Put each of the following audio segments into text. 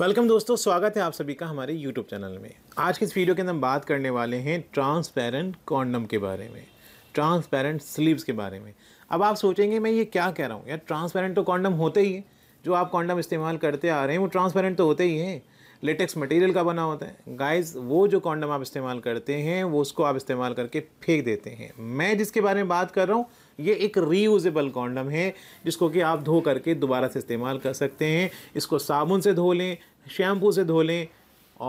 welcome दोस्तों स्वागत है आप सभी का हमारे यूट्यूब चैनल में आज के इस वीडियो के अंदर हम बात करने वाले हैं ट्रांसपेरेंट कॉन्डम के बारे में ट्रांसपेरेंट स्लीव्स के बारे में अब आप सोचेंगे मैं ये क्या कह रहा हूँ यार ट्रांसपेरेंट तो कॉन्डम होते ही है जो आप कॉन्डम इस्तेमाल करते आ रहे हैं वो ट्रांसपेरेंट तो होते ही हैं लेटेक्स मटेरियल का बना होता है गाइज वो जो कॉन्डम आप इस्तेमाल करते हैं वो उसको आप इस्तेमाल करके फेंक देते हैं मैं जिसके बारे में बात कर रहा हूँ ये एक रीयूजेबल कॉन्डम है जिसको कि आप धो करके दोबारा से इस्तेमाल कर सकते हैं इसको साबुन से धो लें शैम्पू से धो लें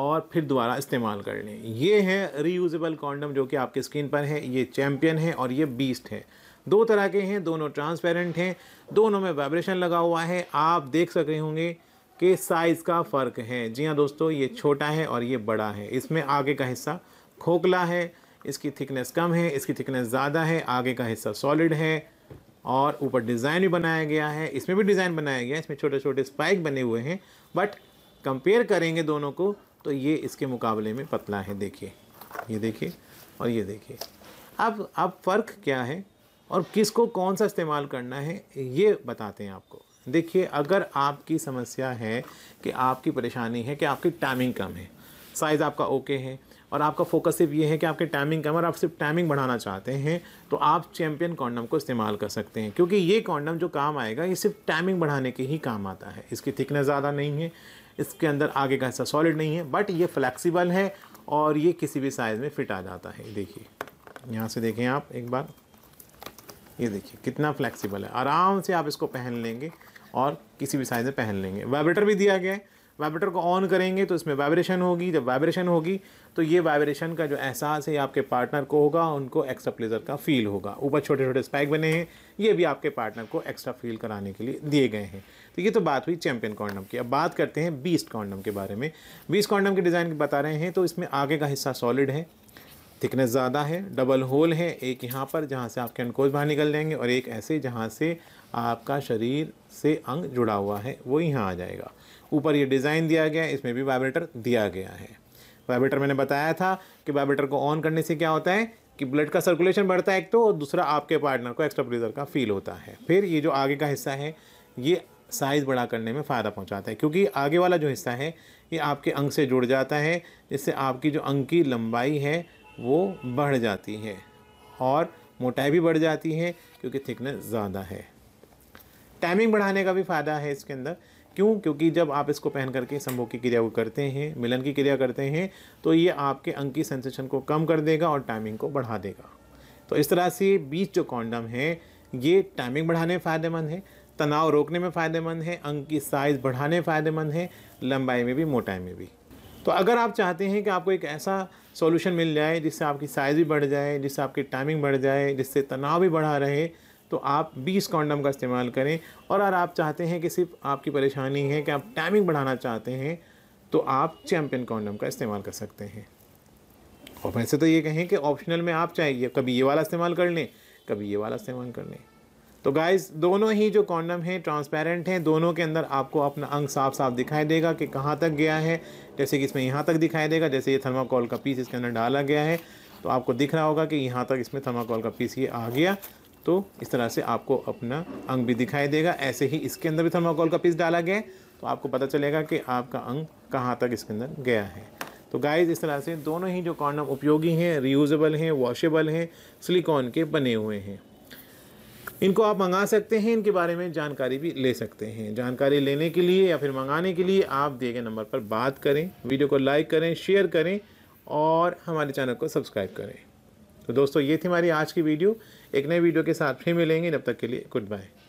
और फिर दोबारा इस्तेमाल कर लें ये है रीयूजेबल कॉन्डम जो कि आपके स्किन पर है ये चैम्पियन है और ये बीस्ट है दो तरह के हैं दोनों ट्रांसपेरेंट हैं दोनों में वाइब्रेशन लगा हुआ है आप देख सक रहे होंगे कि साइज़ का फ़र्क है जी हाँ दोस्तों ये छोटा है और ये बड़ा है इसमें आगे का हिस्सा खोखला है इसकी थिकनेस कम है इसकी थिकनेस ज़्यादा है आगे का हिस्सा सॉलिड है और ऊपर डिज़ाइन भी बनाया गया है इसमें भी डिज़ाइन बनाया गया है इसमें छोटे छोटे स्पाइक बने हुए हैं बट कंपेयर करेंगे दोनों को तो ये इसके मुकाबले में पतला है देखिए ये देखिए और ये देखिए अब अब फ़र्क क्या है और किसको कौन सा इस्तेमाल करना है ये बताते हैं आपको देखिए अगर आपकी समस्या है कि आपकी परेशानी है कि आपकी टाइमिंग कम है साइज़ आपका ओके है और आपका फोकस सिर्फ ये है कि आपके टाइमिंग कम और आप सिर्फ टाइमिंग बढ़ाना चाहते हैं तो आप चैम्पियन कॉन्डम को इस्तेमाल कर सकते हैं क्योंकि ये कॉन्डम जो काम आएगा ये सिर्फ टाइमिंग बढ़ाने के ही काम आता है इसकी थिकनेस ज़्यादा नहीं है इसके अंदर आगे का हिस्सा सॉलिड नहीं है बट ये फ्लैक्सीबल है और ये किसी भी साइज़ में फिट आ जाता है देखिए यहाँ से देखें आप एक बार ये देखिए कितना फ्लैक्सीबल है आराम से आप इसको पहन लेंगे और किसी भी साइज़ में पहन लेंगे वाइब्रेटर भी दिया गया है वाइब्रेटर को ऑन करेंगे तो इसमें वाइब्रेशन होगी जब वाइब्रेशन होगी तो ये वाइब्रेशन का जो एहसास है आपके पार्टनर को होगा उनको एक्स्ट्रा प्लेजर का फील होगा ऊपर छोटे छोटे स्पाइक बने हैं ये भी आपके पार्टनर को एक्स्ट्रा फील कराने के लिए दिए गए हैं तो ये तो बात हुई चैम्पियन कॉन्डम की अब बात करते हैं बीस्ट कॉन्डम के बारे में बीस्ट कॉन्डम के डिज़ाइन बता रहे हैं तो इसमें आगे का हिस्सा सॉलिड है थिकनेस ज़्यादा है डबल होल है एक यहाँ पर जहाँ से आपके अनकोज बाहर निकल जाएंगे और एक ऐसे जहाँ से आपका शरीर से अंग जुड़ा हुआ है वो यहाँ आ जाएगा ऊपर ये डिज़ाइन दिया गया है इसमें भी वाइब्रेटर दिया गया है वाइब्रेटर मैंने बताया था कि वाइब्रेटर को ऑन करने से क्या होता है कि ब्लड का सर्कुलेशन बढ़ता है एक तो और दूसरा आपके पार्टनर को एक्स्ट्रा प्रेजर का फील होता है फिर ये जो आगे का हिस्सा है ये साइज़ बड़ा करने में फ़ायदा पहुंचाता है क्योंकि आगे वाला जो हिस्सा है ये आपके अंग से जुड़ जाता है जिससे आपकी जो अंग की लंबाई है वो बढ़ जाती है और मोटाई भी बढ़ जाती है क्योंकि थिकनेस ज़्यादा है टाइमिंग बढ़ाने का भी फ़ायदा है इसके अंदर क्यों क्योंकि जब आप इसको पहन करके संभोग की क्रिया को करते हैं मिलन की क्रिया करते हैं तो ये आपके अंग की सेंसेशन को कम कर देगा और टाइमिंग को बढ़ा देगा तो इस तरह से बीच जो कॉन्डम है ये टाइमिंग बढ़ाने में फ़ायदेमंद है तनाव रोकने में फ़ायदेमंद है अंग की साइज़ बढ़ाने फ़ायदेमंद है लंबाई में भी मोटाई में भी तो अगर आप चाहते हैं कि आपको एक ऐसा सॉल्यूशन मिल जाए जिससे आपकी साइज़ भी बढ़ जाए जिससे आपकी टाइमिंग बढ़ जाए जिससे तनाव भी बढ़ा रहे तो आप 20 कॉन्डम का इस्तेमाल करें और अगर आप चाहते हैं कि सिर्फ आपकी परेशानी है कि आप टाइमिंग बढ़ाना चाहते हैं तो आप चैम्पियन कॉन्डम का इस्तेमाल कर सकते हैं और वैसे तो ये कहें कि ऑप्शनल में आप चाहिए कभी ये वाला इस्तेमाल कर लें कभी ये वाला इस्तेमाल कर लें तो गाइस दोनों ही जो कॉन्डम हैं ट्रांसपेरेंट हैं दोनों के अंदर आपको अपना अंग साफ साफ दिखाई देगा कि कहाँ तक गया है जैसे कि इसमें यहाँ तक दिखाई देगा जैसे ये थर्माकोल का पीस इसके अंदर डाला गया है तो आपको दिख रहा होगा कि यहाँ तक इसमें थर्माकोल का पीस ये आ गया तो इस तरह से आपको अपना अंग भी दिखाई देगा ऐसे ही इसके अंदर भी थर्माकोल का पीस डाला गया तो आपको पता चलेगा कि आपका अंग कहाँ तक इसके अंदर गया है तो गाइस इस तरह से दोनों ही जो कॉन्डम उपयोगी हैं रीयूज़ेबल हैं वॉशेबल हैं सिलिकॉन के बने हुए हैं इनको आप मंगा सकते हैं इनके बारे में जानकारी भी ले सकते हैं जानकारी लेने के लिए या फिर मंगाने के लिए आप दिए गए नंबर पर बात करें वीडियो को लाइक करें शेयर करें और हमारे चैनल को सब्सक्राइब करें तो दोस्तों ये थी हमारी आज की वीडियो एक नए वीडियो के साथ फिर मिलेंगे जब तक के लिए गुड बाय